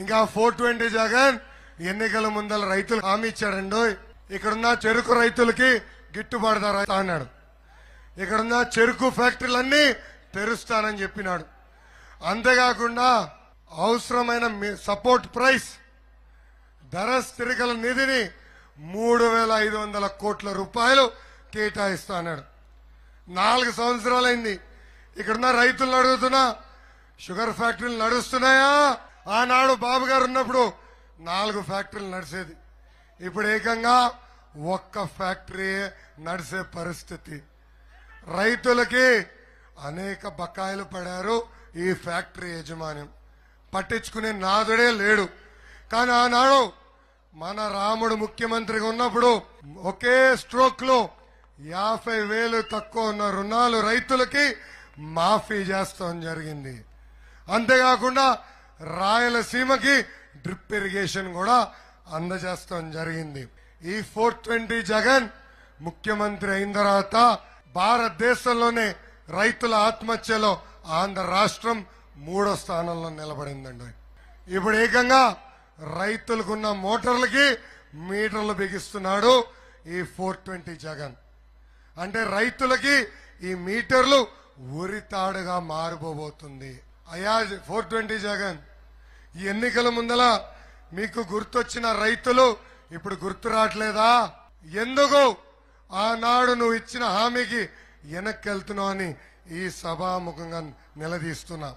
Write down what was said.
ఇంకా four twenty Jagan ఎన్నికల ముందర రైతులు హామీ ఇచ్చాడండి ఇక్కడున్న చెరుకు రైతులకి గిట్టుబాటు ధర అన్నాడు ఇక్కడున్న చెరుకు ఫ్యాక్టరీలన్నీ తెరుస్తానని చెప్పినాడు అంతేకాకుండా అవసరమైన సపోర్ట్ ప్రైస్ ధర స్థిరికల నిధిని మూడు వేల ఐదు వందల కోట్ల రూపాయలు కేటాయిస్తా అన్నాడు నాలుగు సంవత్సరాలైంది ఇక్కడున్న రైతులను అడుగుతున్నా షుగర్ ఫ్యాక్టరీలు నడుస్తున్నాయా ఆనాడు బాబు గారు ఉన్నప్పుడు నాలుగు ఫ్యాక్టరీలు నడిచేది ఇప్పుడు ఏకంగా ఒక్క ఫ్యాక్టరీ నడిసే పరిస్థితి రైతులకి అనేక బకాయిలు పడారు ఈ ఫ్యాక్టరీ యజమాని పట్టించుకునే నాదుడే లేడు కానీ ఆనాడు మన రాముడు ముఖ్యమంత్రిగా ఉన్నప్పుడు ఒకే స్ట్రోక్ లో యాభై వేలు తక్కువ ఉన్న రుణాలు రైతులకి మాఫీ చేస్తాం జరిగింది అంతేకాకుండా రాయలసీమకి డ్రిప్ ఇరిగేషన్ కూడా అందజేస్తాం జరిగింది ఈ ఫోర్ ట్వంటీ జగన్ ముఖ్యమంత్రి అయిన తర్వాత భారతదేశంలోనే రైతుల ఆత్మహత్యలో ఆంధ్ర రాష్ట్రం మూడో స్థానంలో నిలబడిందండి ఇప్పుడు ఏకంగా రైతులకున్న మోటార్లకి మీటర్లు బిగిస్తున్నాడు ఈ ఫోర్ ట్వంటీ జగన్ అంటే రైతులకి ఈ మీటర్లు ఉరితాడుగా మారిపోబోతుంది అయా ఫోర్ ట్వంటీ జగన్ ఈ ఎన్నికల ముందల మీకు గుర్తొచ్చిన రైతులు ఇప్పుడు గుర్తు రావట్లేదా ఎందుకు ఆనాడు నువ్వు ఇచ్చిన హామీకి వెనక్కి వెళ్తున్నావు అని ఈ సభాముఖంగా నిలదీస్తున్నా